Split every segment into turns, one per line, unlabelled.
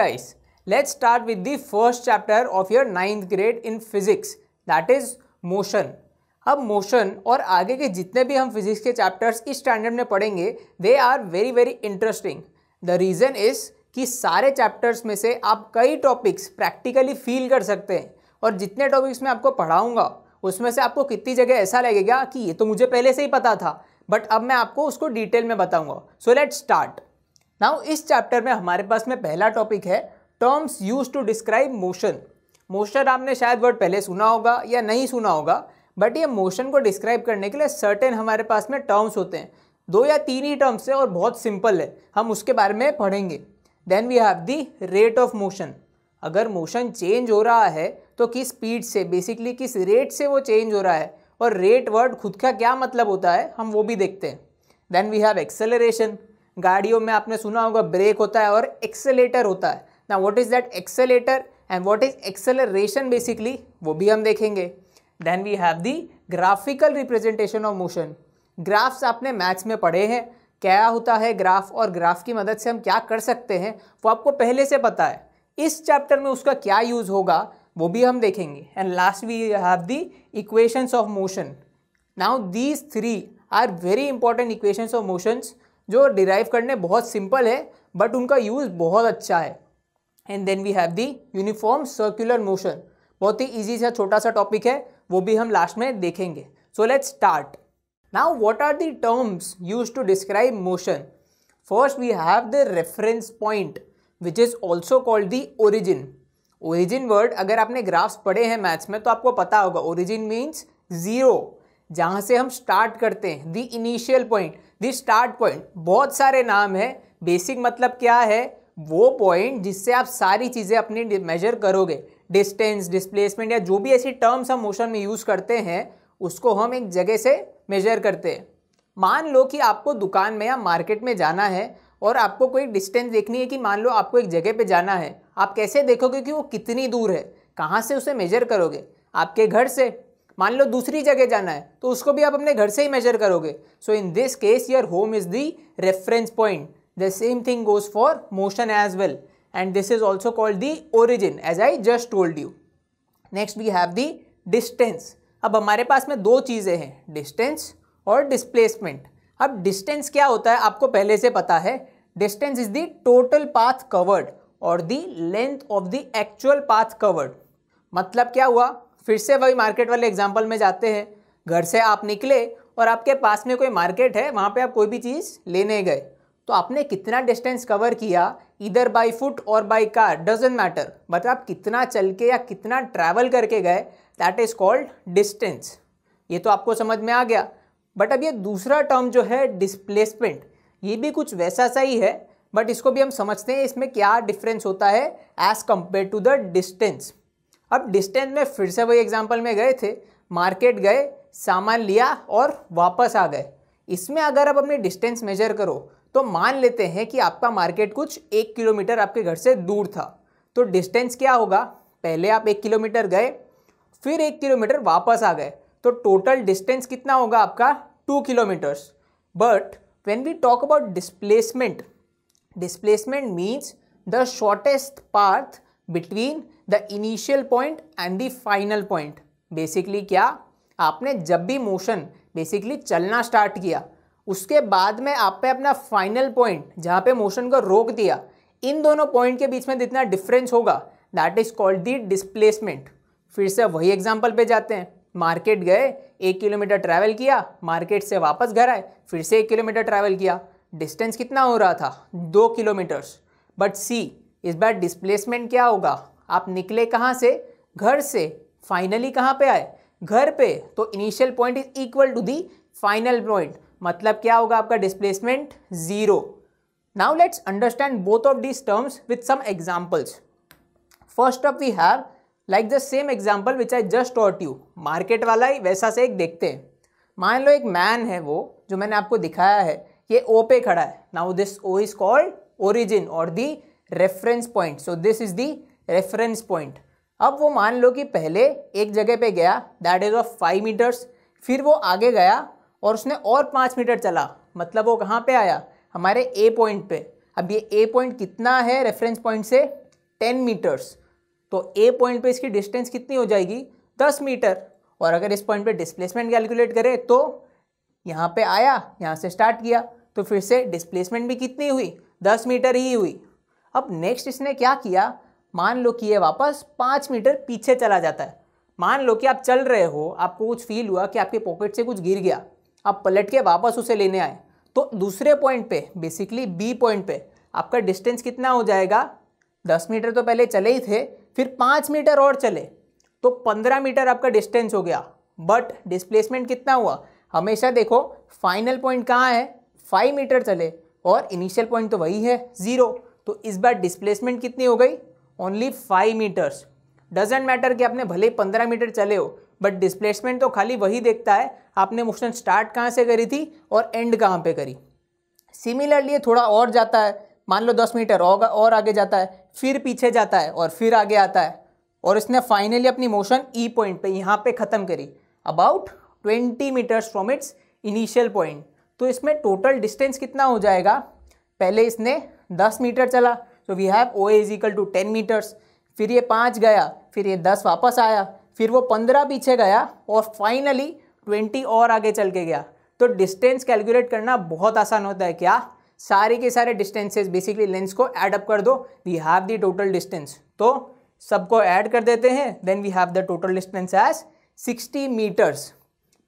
guys, let's start with the first chapter of your ninth grade in physics that is motion. अब motion और आगे के जितने भी हम फिजिक्स के चैप्टर्स इस स्टैंडर्ड में पढ़ेंगे they are very very interesting the reason is कि सारे चैप्टर्स में से आप कई टॉपिक्स प्रैक्टिकली फील कर सकते हैं और जितने टॉपिक्स मैं आपको पढ़ाऊंगा उसमें से आपको कितनी जगह ऐसा लगेगा कि ये तो मुझे पहले से ही पता था बट अब मैं आपको उसको डिटेल में बताऊँगा सो लेट स्टार्ट नाउ इस चैप्टर में हमारे पास में पहला टॉपिक है terms use to describe motion motion आपने शायद वर्ड पहले सुना होगा या नहीं सुना होगा बट ये मोशन को डिस्क्राइब करने के लिए सर्टेन हमारे पास में टर्म्स होते हैं दो या तीन ही टर्म्स है और बहुत सिंपल है हम उसके बारे में पढ़ेंगे then we have the rate of motion अगर मोशन चेंज हो रहा है तो किस स्पीड से बेसिकली किस रेट से वो चेंज हो रहा है और रेट वर्ड खुद का क्या मतलब होता है हम वो भी देखते हैं देन वी हैव एक्सेलरेशन गाड़ियों में आपने सुना होगा ब्रेक होता है और एक्सेलेटर होता है ना what is that accelerator and what is acceleration basically वो भी हम देखेंगे then we have the graphical representation of motion graphs आपने मैथ्स में पढ़े हैं क्या होता है ग्राफ और ग्राफ की मदद से हम क्या कर सकते हैं वो आपको पहले से पता है इस चैप्टर में उसका क्या यूज़ होगा वो भी हम देखेंगे and last we have the equations of motion now these three are very important equations of motion जो डिराइव करने बहुत सिंपल है बट उनका यूज़ बहुत अच्छा है and then we have the uniform circular motion बहुत ही ईजी सा छोटा सा टॉपिक है वो भी हम लास्ट में देखेंगे so let's start now what are the terms use to describe motion first we have the reference point which is also called the origin origin word अगर आपने ग्राफ्स पढ़े हैं मैथ्स में तो आपको पता होगा ओरिजिन मीन्स ज़ीरो जहाँ से हम स्टार्ट करते हैं the initial point the start point बहुत सारे नाम है बेसिक मतलब क्या है वो पॉइंट जिससे आप सारी चीज़ें अपनी मेजर करोगे डिस्टेंस डिस्प्लेसमेंट या जो भी ऐसी टर्म्स हम मोशन में यूज़ करते हैं उसको हम एक जगह से मेजर करते हैं मान लो कि आपको दुकान में या मार्केट में जाना है और आपको कोई डिस्टेंस देखनी है कि मान लो आपको एक जगह पे जाना है आप कैसे देखोगे कि वो कितनी दूर है कहाँ से उसे मेजर करोगे आपके घर से मान लो दूसरी जगह जाना है तो उसको भी आप अपने घर से ही मेजर करोगे so in this case your home is the reference point the same thing goes for motion as well and this is also called the origin as I just told you next we have the distance अब हमारे पास में दो चीज़ें हैं distance और displacement अब distance क्या होता है आपको पहले से पता है distance is the total path covered और the length of the actual path covered मतलब क्या हुआ फिर से वही मार्केट वाले एग्जाम्पल में जाते हैं घर से आप निकले और आपके पास में कोई मार्केट है वहाँ पे आप कोई भी चीज़ लेने गए तो आपने कितना डिस्टेंस कवर किया इधर बाई फुट और बाई कार डजेंट मैटर मतलब आप कितना चल के या कितना ट्रैवल करके गए दैट इज़ कॉल्ड डिस्टेंस ये तो आपको समझ में आ गया बट अब ये दूसरा टर्म जो है डिस्प्लेसमेंट ये भी कुछ वैसा सा ही है बट इसको भी हम समझते हैं इसमें क्या डिफरेंस होता है as compare to the distance अब डिस्टेंस में फिर से वही एग्जाम्पल में गए थे मार्केट गए सामान लिया और वापस आ गए इसमें अगर आप अपनी डिस्टेंस मेजर करो तो मान लेते हैं कि आपका मार्केट कुछ एक किलोमीटर आपके घर से दूर था तो डिस्टेंस क्या होगा पहले आप एक किलोमीटर गए फिर एक किलोमीटर वापस आ गए तो टोटल डिस्टेंस कितना होगा आपका two kilometres but when we talk about displacement displacement means the shortest path between the initial point and the final point basically क्या आपने जब भी मोशन बेसिकली चलना स्टार्ट किया उसके बाद में आप पे अपना फाइनल पॉइंट जहाँ पे मोशन को रोक दिया इन दोनों पॉइंट के बीच में जितना डिफरेंस होगा that is called the displacement फिर से वही एग्जाम्पल पे जाते हैं मार्केट गए एक किलोमीटर ट्रैवल किया मार्केट से वापस घर आए फिर से एक किलोमीटर ट्रैवल किया डिस्टेंस कितना हो रहा था दो किलोमीटर्स बट सी इस बार डिस्प्लेसमेंट क्या होगा आप निकले कहाँ से घर से फाइनली कहाँ पे आए घर पे तो initial point is equal to the final point मतलब क्या होगा आपका displacement zero now let's understand both of these terms with some examples first of we have like the same example which I just taught you market वाला ही वैसा से एक देखते हैं मान लो एक मैन है वो जो मैंने आपको दिखाया है ये ओ पे खड़ा है now this O is called origin और the reference point so this is the reference point अब वो मान लो कि पहले एक जगह पे गया that is of five metres फिर वो आगे गया और उसने और पाँच मीटर चला मतलब वो कहाँ पे आया हमारे ए पॉइंट पे अब ये ए पॉइंट कितना है रेफरेंस पॉइंट से टेन मीटर्स तो ए पॉइंट पे इसकी डिस्टेंस कितनी हो जाएगी दस मीटर और अगर इस पॉइंट पे डिस्प्लेसमेंट कैलकुलेट करें तो यहाँ पे आया यहाँ से स्टार्ट किया तो फिर से डिस्प्लेसमेंट भी कितनी हुई दस मीटर ही हुई अब नेक्स्ट इसने क्या किया मान लो कि ये वापस पाँच मीटर पीछे चला जाता है मान लो कि आप चल रहे हो आपको कुछ फील हुआ कि आपके पॉकेट से कुछ गिर गया आप पलट के वापस उसे लेने आए तो दूसरे पॉइंट पे बेसिकली बी पॉइंट पे आपका डिस्टेंस कितना हो जाएगा दस मीटर तो पहले चले ही थे फिर पाँच मीटर और चले तो पंद्रह मीटर आपका डिस्टेंस हो गया बट डिस्प्लेसमेंट कितना हुआ हमेशा देखो फाइनल पॉइंट कहाँ है फाइव मीटर चले और इनिशियल पॉइंट तो वही है ज़ीरो तो इस बार डिस्प्लेसमेंट कितनी हो गई only five metres doesn't matter कि आपने भले पंद्रह मीटर चले हो बट डिस्प्लेसमेंट तो खाली वही देखता है आपने मोशन स्टार्ट कहाँ से करी थी और एंड कहाँ पे करी सिमिलरली थोड़ा और जाता है मान लो दस मीटर और आगे जाता है फिर पीछे जाता है और फिर आगे आता है और इसने फाइनली अपनी मोशन ई पॉइंट पे यहाँ पे ख़त्म करी about twenty metres from its initial point तो इसमें टोटल डिस्टेंस कितना हो जाएगा पहले इसने दस मीटर चला तो we have O is equal to ten metres फिर ये पाँच गया फिर ये दस वापस आया फिर वो पंद्रह पीछे गया और फाइनली ट्वेंटी और आगे चल के गया तो डिस्टेंस कैलकुलेट करना बहुत आसान होता है क्या सारे के सारे डिस्टेंसेज बेसिकली लेंस को एडअप कर दो we have the total distance तो सबको ऐड कर देते हैं then we have the total distance as 60 metres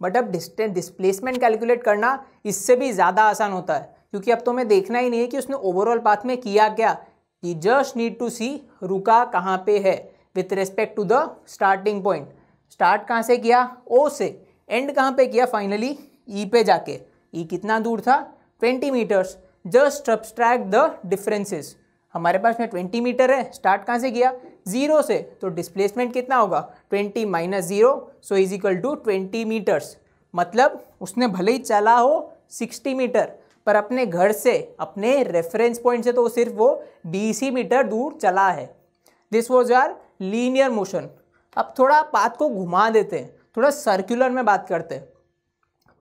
but अब डिस्टेंस डिस्प्लेसमेंट कैलकुलेट करना इससे भी ज़्यादा आसान होता है क्योंकि अब तो मैं देखना ही नहीं है कि उसने ओवरऑल पाथ में किया क्या you just need to see रुका कहाँ पे है with respect to the starting point start कहाँ से किया ओ से एंड कहाँ पे किया फाइनली E पे जाके E कितना दूर था 20 metres just subtract the differences हमारे पास में 20 मीटर है स्टार्ट कहाँ से किया जीरो से तो डिस्प्लेसमेंट कितना होगा 20 minus zero so is equal to 20 metres मतलब उसने भले ही चला हो 60 मीटर पर अपने घर से अपने रेफरेंस पॉइंट से तो सिर्फ वो बीस ही मीटर दूर चला है this was our linear motion अब थोड़ा पाथ को घुमा देते हैं थोड़ा सर्कुलर में बात करते हैं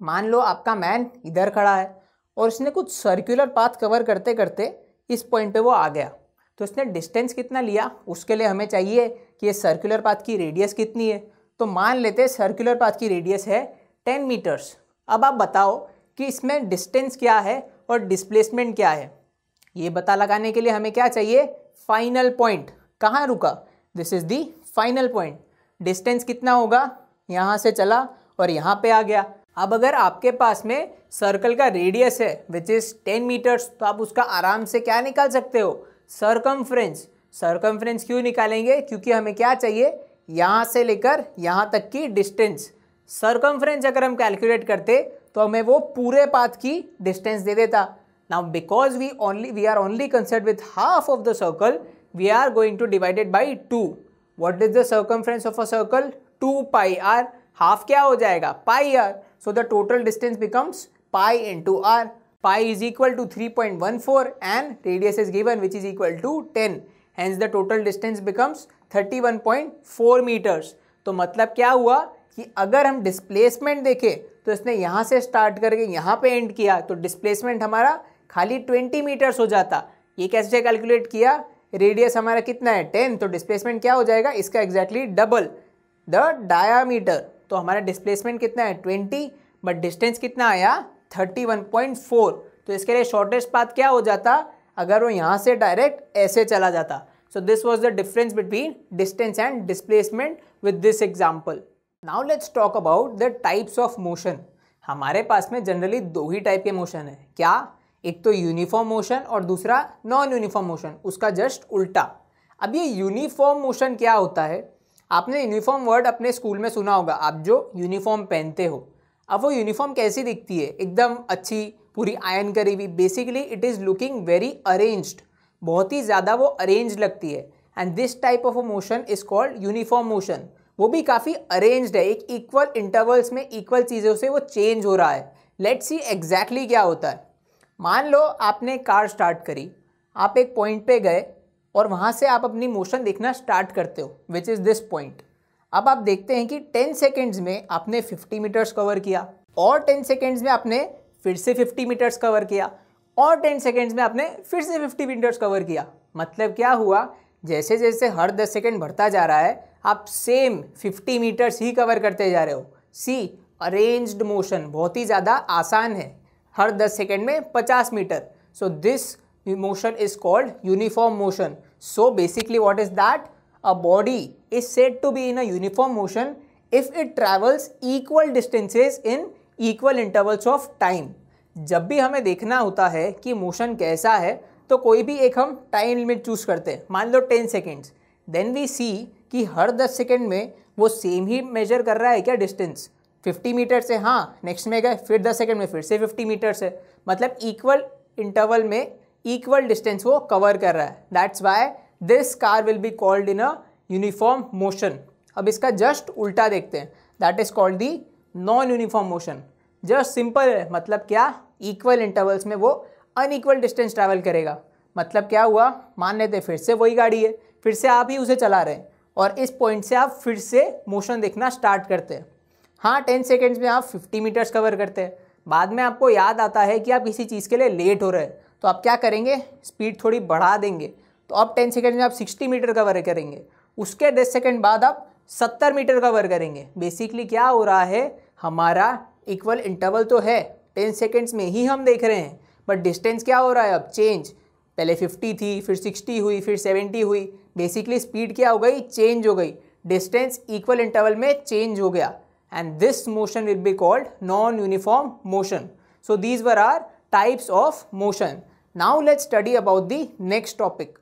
मान लो आपका मैन इधर खड़ा है और उसने कुछ सर्कुलर पाथ कवर करते करते इस पॉइंट पे वो आ गया तो उसने डिस्टेंस कितना लिया उसके लिए हमें चाहिए कि ये सर्कुलर पाथ की रेडियस कितनी है तो मान लेते सर्कुलर पाथ की रेडियस है टेन मीटर्स अब आप बताओ कि इसमें डिस्टेंस क्या है और डिस्प्लेसमेंट क्या है ये पता लगाने के लिए हमें क्या चाहिए फाइनल पॉइंट कहाँ रुका this is the final point distance कितना होगा यहाँ से चला और यहाँ पे आ गया अब अगर आपके पास में सर्कल का रेडियस है विच इज़ टेन मीटर्स तो आप उसका आराम से क्या निकाल सकते हो सरकमफ्रेंस सरकमफ्रेंस क्यों निकालेंगे क्योंकि हमें क्या चाहिए यहाँ से लेकर यहाँ तक की डिस्टेंस सरकमफ्रेंस अगर हम कैलकुलेट करते तो हमें वो पूरे पाथ की डिस्टेंस दे देता now because we only we are only concerned with half of the circle we are going to divided by two what is the circumference of a circle two pi r half क्या हो जाएगा pi r so the total distance becomes pi into r pi is equal to three point one four and radius is given which is equal to ten equal the total distance becomes thirty one point four metres तो मतलब क्या हुआ कि अगर हम displacement देखें तो इसने यहाँ से स्टार्ट करके यहाँ पे एंड किया तो डिस्प्लेसमेंट हमारा खाली ट्वेंटी मीटर्स हो जाता ये कैसे कैलकुलेट किया रेडियस हमारा कितना है टेन तो डिस्प्लेसमेंट क्या हो जाएगा इसका एग्जैक्टली डबल द डायामीटर तो हमारा डिस्प्लेसमेंट कितना है ट्वेंटी बट डिस्टेंस कितना आया थर्टी वन पॉइंट फोर तो इसके लिए शॉर्टेस्ट पाथ क्या हो जाता अगर वो यहाँ से डायरेक्ट ऐसे चला जाता so this was the difference between distance and displacement with this example now let's talk about the types of motion हमारे पास में जनरली दो ही टाइप के मोशन है क्या एक तो यूनिफॉर्म मोशन और दूसरा नॉन यूनिफॉर्म मोशन उसका जस्ट उल्टा अब ये यूनिफॉर्म मोशन क्या होता है आपने यूनिफॉर्म वर्ड अपने स्कूल में सुना होगा आप जो यूनिफॉर्म पहनते हो अब वो यूनिफॉर्म कैसी दिखती है एकदम अच्छी पूरी आयन करी हुई basically it is looking very arranged बहुत ही ज़्यादा वो अरेंज लगती है and this type of a motion is called uniform motion वो भी काफ़ी अरेंज्ड है एक इक्वल इंटरवल्स में इक्वल चीज़ों से वो चेंज हो रहा है लेट्स सी एग्जैक्टली क्या होता है मान लो आपने कार स्टार्ट करी आप एक पॉइंट पे गए और वहाँ से आप अपनी मोशन देखना स्टार्ट करते हो विच इज़ दिस पॉइंट अब आप देखते हैं कि टेन सेकेंड्स में आपने फिफ्टी मीटर्स कवर किया और टेन सेकेंड्स में आपने फिर से फिफ़्टी मीटर्स कवर किया और टेन सेकेंड्स में आपने फिर से फिफ्टी मीटर्स कवर किया मतलब क्या हुआ जैसे जैसे हर दस सेकेंड बढ़ता जा रहा है आप सेम 50 मीटर्स ही कवर करते जा रहे हो सी अरेंज्ड मोशन बहुत ही ज़्यादा आसान है हर 10 सेकेंड में 50 metre so this motion is called uniform motion so basically what is that a body is said to be in a uniform motion if it travels equal distances in equal intervals of time जब भी हमें देखना होता है कि motion कैसा है तो कोई भी एक हम टाइम लिमिट चूज करते हैं मान लो ten seconds then we see कि हर दस सेकेंड में वो सेम ही मेजर कर रहा है क्या डिस्टेंस 50 मीटर से हाँ नेक्स्ट में गए फिर 10 सेकेंड में फिर से 50 मीटर से मतलब इक्वल इंटरवल में इक्वल डिस्टेंस वो कवर कर रहा है that's why this car will be called in a uniform motion अब इसका जस्ट उल्टा देखते हैं that is called the non uniform motion just simple है मतलब क्या इक्वल इंटरवल्स में वो अनइक्वल डिस्टेंस ट्रैवल करेगा मतलब क्या हुआ मान लेते फिर से वही गाड़ी है फिर से आप ही उसे चला रहे हैं और इस पॉइंट से आप फिर से मोशन देखना स्टार्ट करते हैं हाँ टेन सेकेंड्स में आप फिफ्टी मीटर्स कवर करते हैं बाद में आपको याद आता है कि आप किसी चीज़ के लिए लेट हो रहे हैं तो आप क्या करेंगे स्पीड थोड़ी बढ़ा देंगे तो अब टेन सेकेंड में आप सिक्सटी मीटर कवर करेंगे उसके दस सेकेंड बाद आप सत्तर मीटर कवर करेंगे बेसिकली क्या हो रहा है हमारा इक्वल इंटरवल तो है टेन सेकेंड्स में ही हम देख रहे हैं बट डिस्टेंस क्या हो रहा है अब चेंज पहले 50 थी फिर 60 हुई फिर 70 हुई बेसिकली स्पीड क्या हो गई चेंज हो गई डिस्टेंस इक्वल इंटरवल में चेंज हो गया and this motion will be called non uniform motion so these were are types of motion now let study about the next topic